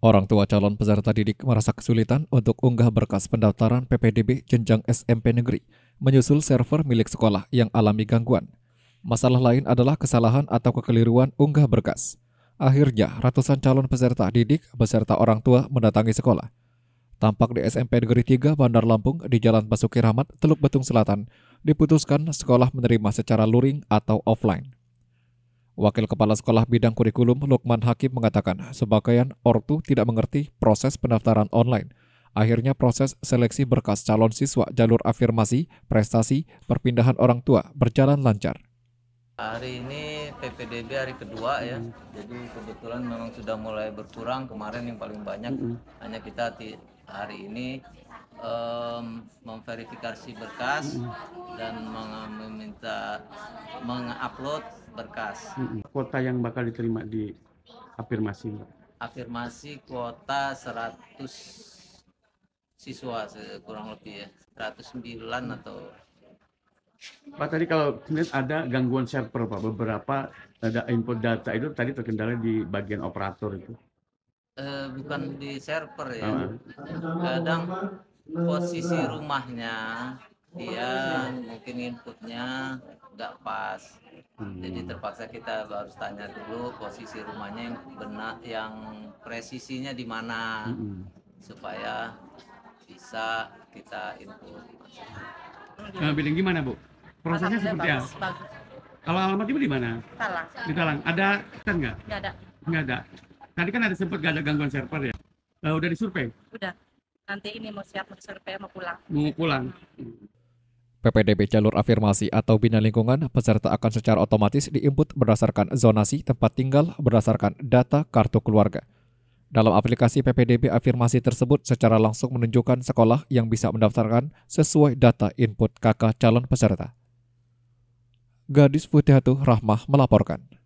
Orang tua calon peserta didik merasa kesulitan untuk unggah berkas pendaftaran PPDB jenjang SMP negeri, menyusul server milik sekolah yang alami gangguan. Masalah lain adalah kesalahan atau kekeliruan unggah berkas. Akhirnya, ratusan calon peserta didik beserta orang tua mendatangi sekolah. Tampak di SMP Negeri 3 Bandar Lampung di Jalan Basuki Rahmat, Teluk Betung Selatan, diputuskan sekolah menerima secara luring atau offline. Wakil Kepala Sekolah Bidang Kurikulum Lukman Hakim mengatakan, sebagian ortu tidak mengerti proses pendaftaran online. Akhirnya proses seleksi berkas calon siswa jalur afirmasi, prestasi, perpindahan orang tua berjalan lancar. Hari ini PPDB hari kedua ya, jadi kebetulan memang sudah mulai berkurang. Kemarin yang paling banyak hanya kita hari ini um, memverifikasi berkas dan meminta mengupload berkas. Kuota yang bakal diterima di afirmasi? Afirmasi kuota 100 siswa kurang lebih ya, 109 atau Pak tadi kalau kemudian ada gangguan server Pak, beberapa ada input data itu tadi terkendala di bagian operator itu. Eh, bukan di server ya. Ah. Kadang posisi rumahnya dia mungkin inputnya nggak pas. Hmm. Jadi terpaksa kita harus tanya dulu posisi rumahnya yang benar yang presisinya di mana hmm. supaya bisa kita input. Nah, eh, bilang gimana, Bu? prosesnya seperti bagus, apa? Bagus. Kalau alamat ibu di mana? Talang. Di Talang. Ada kan nggak? Nggak ada. Nggak ada. Tadi kan ada sempat nggak ada gangguan server ya? Uh, udah disurvey? Udah. Nanti ini mau siap mau survei mau pulang. Mau pulang. PPDB jalur afirmasi atau bina lingkungan, peserta akan secara otomatis diinput berdasarkan zonasi tempat tinggal berdasarkan data kartu keluarga. Dalam aplikasi PPDB afirmasi tersebut secara langsung menunjukkan sekolah yang bisa mendaftarkan sesuai data input kakak calon peserta. Gadis putih Putihatu Rahmah melaporkan.